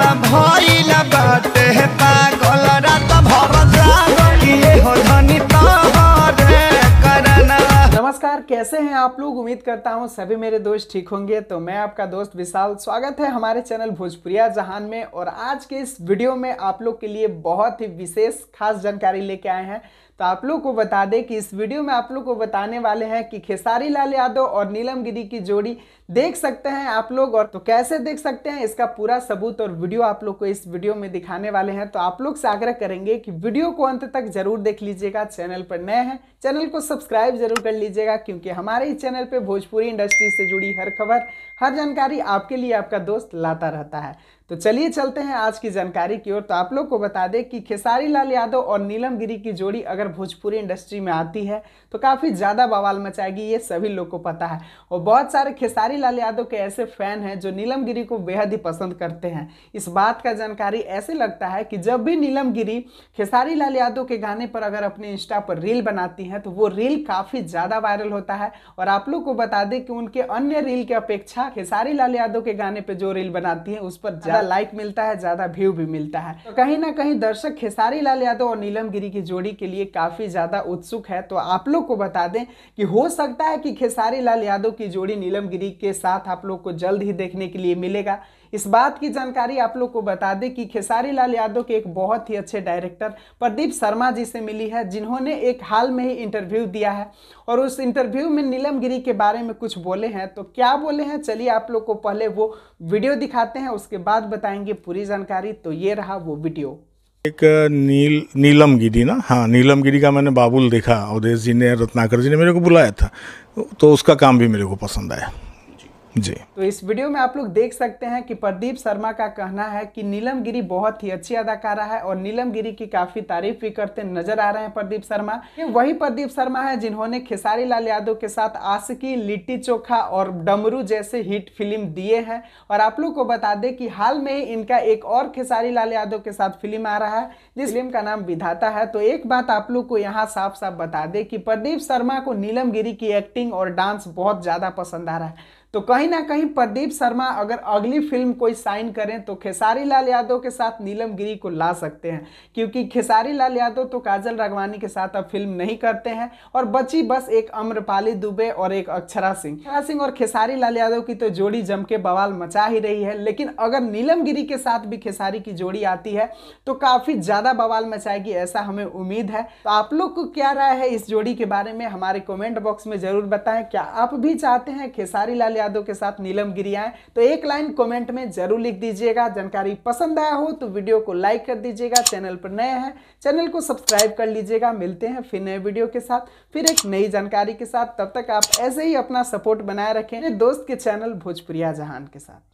भइल बा कैसे हैं आप लोग उम्मीद करता हूं सभी मेरे दोस्त ठीक होंगे तो मैं आपका दोस्त विशाल स्वागत है हमारे चैनल भोजपुरिया जहान में और आज के इस वीडियो में आप लोग के लिए बहुत ही विशेष खास जानकारी लेके आए हैं तो आप लोग को बता दें कि इस वीडियो में आप लोग को बताने वाले हैं कि खेसारी लाल यादव और नीलम गिरी की जोड़ी देख सकते हैं आप लोग और तो कैसे देख सकते हैं इसका पूरा सबूत और वीडियो आप लोग को इस वीडियो में दिखाने वाले हैं तो आप लोग से आग्रह करेंगे कि वीडियो को अंत तक जरूर देख लीजिएगा चैनल पर नए हैं चैनल को सब्सक्राइब जरूर कर लीजिएगा कि क्योंकि हमारे इस चैनल पे भोजपुरी इंडस्ट्री से जुड़ी हर खबर हर जानकारी आपके लिए आपका दोस्त लाता रहता है तो चलिए चलते हैं आज की जानकारी की ओर तो आप लोग को बता दें कि खेसारी लाल यादव और नीलम गिरी की जोड़ी अगर भोजपुरी इंडस्ट्री में आती है तो काफ़ी ज़्यादा बवाल मचाएगी ये सभी लोग को पता है और बहुत सारे खेसारी लाल यादव के ऐसे फैन हैं जो नीलम गिरी को बेहद ही पसंद करते हैं इस बात का जानकारी ऐसे लगता है कि जब भी नीलम गिरी खेसारी लाल यादव के गाने पर अगर अपने इंस्टा पर रील बनाती हैं तो वो रील काफ़ी ज़्यादा वायरल होता है और आप लोग को बता दें कि उनके अन्य रील की अपेक्षा खेसारी लाल यादव के गाने पर जो रील बनाती है उस पर ज़्यादा ज्यादा लाइक मिलता है ज़्यादा व्यू भी मिलता है तो कहीं ना कहीं दर्शक खेसारी लाल यादव और नीलम गिरी की जोड़ी के लिए काफ़ी ज़्यादा उत्सुक है तो आप लोग को बता दें कि हो सकता है कि खेसारी लाल यादव की जोड़ी नीलम गिरी के साथ आप लोग को जल्द ही देखने के लिए मिलेगा इस बात की जानकारी आप लोग को बता दें कि खेसारी लाल यादव के एक बहुत ही अच्छे डायरेक्टर प्रदीप शर्मा जी से मिली है जिन्होंने एक हाल में ही इंटरव्यू दिया है और उस इंटरव्यू में नीलम गिरी के बारे में कुछ बोले हैं तो क्या बोले हैं चलिए आप लोग को पहले वो वीडियो दिखाते हैं उसके बाद बताएंगे पूरी जानकारी तो ये रहा वो वीडियो एक नील नीलम गिरी ना हाँ नीलम गिरी का मैंने बाबुल देखा अवधेश जी ने रत्नाकर जी ने मेरे को बुलाया था तो उसका काम भी मेरे को पसंद आया जी तो इस वीडियो में आप लोग देख सकते हैं कि प्रदीप शर्मा का कहना है कि नीलम गिरी बहुत ही अच्छी अदाकारा है और नीलम गिरी की काफी तारीफ भी करते नजर आ रहे हैं प्रदीप शर्मा ये वही प्रदीप शर्मा है जिन्होंने खेसारी लाल यादव के साथ आसकी लिट्टी चोखा और डमरू जैसे हिट फिल्म दिए हैं और आप लोग को बता दें कि हाल में ही इनका एक और खेसारी लाल यादव के साथ फिल्म आ रहा है जिस फिल्म का नाम विधाता है तो एक बात आप लोग को यहाँ साफ साफ बता दे कि प्रदीप शर्मा को नीलम गिरी की एक्टिंग और डांस बहुत ज़्यादा पसंद आ रहा है तो कहीं ना कहीं प्रदीप शर्मा अगर अगली फिल्म कोई साइन करें तो खेसारी लाल यादव के साथ नीलम गिरी को ला सकते हैं क्योंकि खेसारी लाल यादव तो काजल राघवानी के साथ अब फिल्म नहीं करते हैं और बची बस एक अम्रपाली दुबे और एक अक्षरा सिंह अक्षरा सिंह और खेसारी लाल यादव की तो जोड़ी जम के बवाल मचा ही रही है लेकिन अगर नीलम गिरी के साथ भी खेसारी की जोड़ी आती है तो काफ़ी ज़्यादा बवाल मचाएगी ऐसा हमें उम्मीद है तो आप लोग को क्या राय है इस जोड़ी के बारे में हमारे कॉमेंट बॉक्स में ज़रूर बताएं क्या आप भी चाहते हैं खेसारी लाल यादव के साथ नीलम गिरी आए तो एक लाइन कमेंट में जरूर लिख दीजिएगा जानकारी पसंद आया हो तो वीडियो को लाइक कर दीजिएगा चैनल पर नए हैं चैनल को सब्सक्राइब कर लीजिएगा मिलते हैं फिर नए वीडियो के साथ फिर एक नई जानकारी के साथ तब तक आप ऐसे ही अपना सपोर्ट बनाए रखें दोस्त के चैनल भोजपुरिया जहान के साथ